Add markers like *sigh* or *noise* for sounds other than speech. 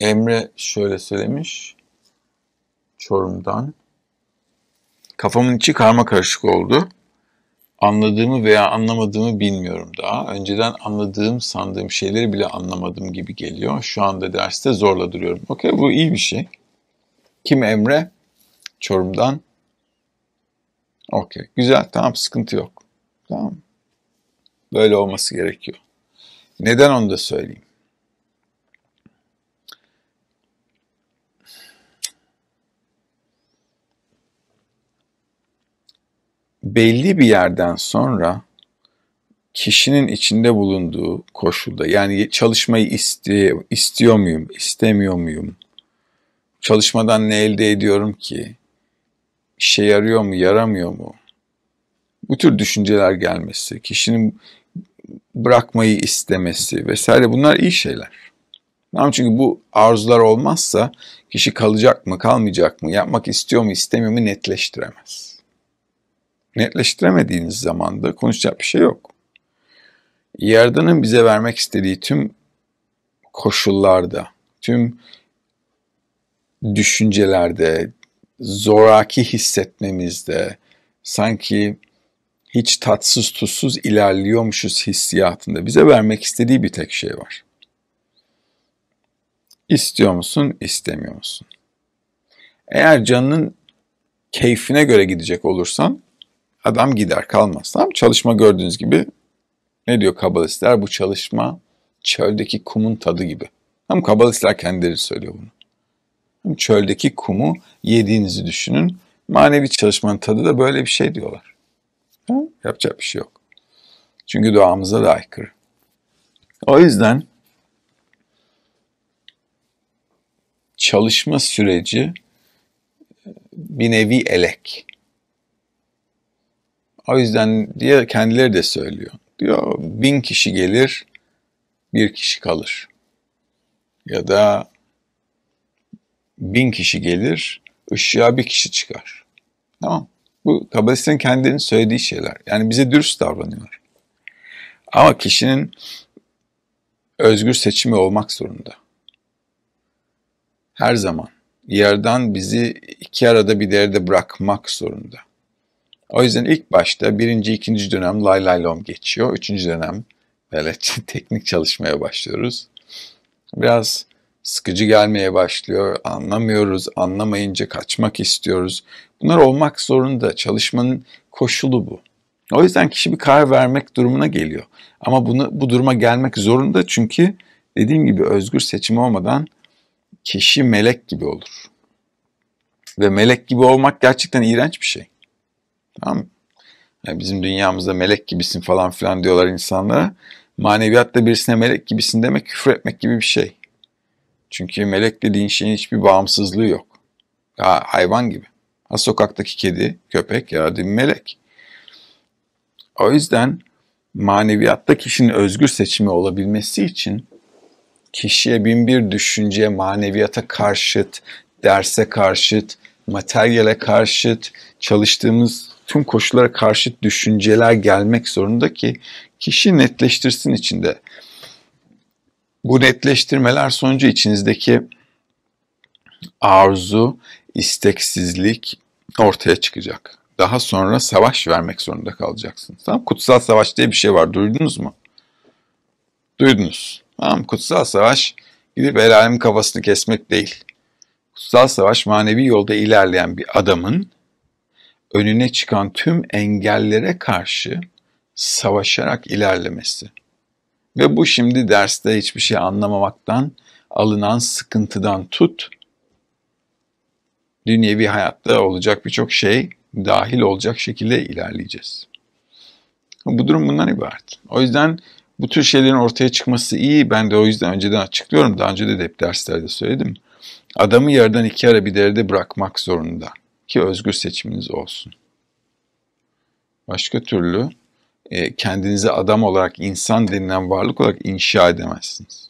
Emre şöyle söylemiş. Çorum'dan. Kafamın içi karma karışık oldu. Anladığımı veya anlamadığımı bilmiyorum daha. Önceden anladığım sandığım şeyleri bile anlamadım gibi geliyor. Şu anda derste zorla duruyorum. Okey bu iyi bir şey. Kim Emre? Çorum'dan. Okey güzel tamam sıkıntı yok. Tamam. Böyle olması gerekiyor. Neden onu da söyleyeyim. belli bir yerden sonra kişinin içinde bulunduğu koşulda yani çalışmayı iste, istiyor muyum, istemiyor muyum? Çalışmadan ne elde ediyorum ki? İşe yarıyor mu, yaramıyor mu? Bu tür düşünceler gelmesi, kişinin bırakmayı istemesi vesaire bunlar iyi şeyler. Tamam çünkü bu arzular olmazsa kişi kalacak mı, kalmayacak mı, yapmak istiyor mu, istemiyor mu netleştiremez netleştiremediğiniz zaman da konuşacak bir şey yok. Yaradan'ın bize vermek istediği tüm koşullarda, tüm düşüncelerde, zoraki hissetmemizde, sanki hiç tatsız tutsuz ilerliyormuşuz hissiyatında bize vermek istediği bir tek şey var. İstiyor musun, istemiyor musun? Eğer canının keyfine göre gidecek olursan adam gider kalmaz. Tamam Çalışma gördüğünüz gibi ne diyor kabalistler? Bu çalışma çöldeki kumun tadı gibi. Hem kabalistler kendileri söylüyor bunu. Hem çöldeki kumu yediğinizi düşünün. Manevi çalışmanın tadı da böyle bir şey diyorlar. Ha? Yapacak bir şey yok. Çünkü doğamıza da aykırı. O yüzden çalışma süreci bir nevi elek. O yüzden diye kendileri de söylüyor. Diyor bin kişi gelir, bir kişi kalır. Ya da bin kişi gelir, ışığa bir kişi çıkar. Tamam. Bu kabalistlerin kendilerinin söylediği şeyler. Yani bize dürüst davranıyor. Ama kişinin özgür seçimi olmak zorunda. Her zaman yerden bizi iki arada bir derde bırakmak zorunda. O yüzden ilk başta birinci, ikinci dönem lay lay lom geçiyor. Üçüncü dönem böyle *laughs* teknik çalışmaya başlıyoruz. Biraz sıkıcı gelmeye başlıyor. Anlamıyoruz. Anlamayınca kaçmak istiyoruz. Bunlar olmak zorunda. Çalışmanın koşulu bu. O yüzden kişi bir karar vermek durumuna geliyor. Ama bunu bu duruma gelmek zorunda çünkü dediğim gibi özgür seçim olmadan kişi melek gibi olur. Ve melek gibi olmak gerçekten iğrenç bir şey. Tamam Yani bizim dünyamızda melek gibisin falan filan diyorlar insanlara. Maneviyatta birisine melek gibisin demek küfür etmek gibi bir şey. Çünkü melek dediğin şeyin hiçbir bağımsızlığı yok. Ya hayvan gibi. Ha sokaktaki kedi, köpek ya da melek. O yüzden maneviyatta kişinin özgür seçimi olabilmesi için kişiye bin bir düşünceye, maneviyata karşıt, derse karşıt, materyale karşıt, çalıştığımız tüm koşullara karşı düşünceler gelmek zorunda ki kişi netleştirsin içinde. Bu netleştirmeler sonucu içinizdeki arzu, isteksizlik ortaya çıkacak. Daha sonra savaş vermek zorunda kalacaksınız. Tamam Kutsal savaş diye bir şey var. Duydunuz mu? Duydunuz. Tamam Kutsal savaş gidip el alemin kafasını kesmek değil. Kutsal savaş manevi yolda ilerleyen bir adamın önüne çıkan tüm engellere karşı savaşarak ilerlemesi. Ve bu şimdi derste hiçbir şey anlamamaktan, alınan sıkıntıdan tut, dünyevi hayatta olacak birçok şey dahil olacak şekilde ilerleyeceğiz. Bu durum bundan ibaret. O yüzden bu tür şeylerin ortaya çıkması iyi. Ben de o yüzden önceden açıklıyorum. Daha önce de hep derslerde söyledim. Adamı yerden iki ara bir derede bırakmak zorunda ki özgür seçiminiz olsun. Başka türlü e, kendinize adam olarak, insan denilen varlık olarak inşa edemezsiniz.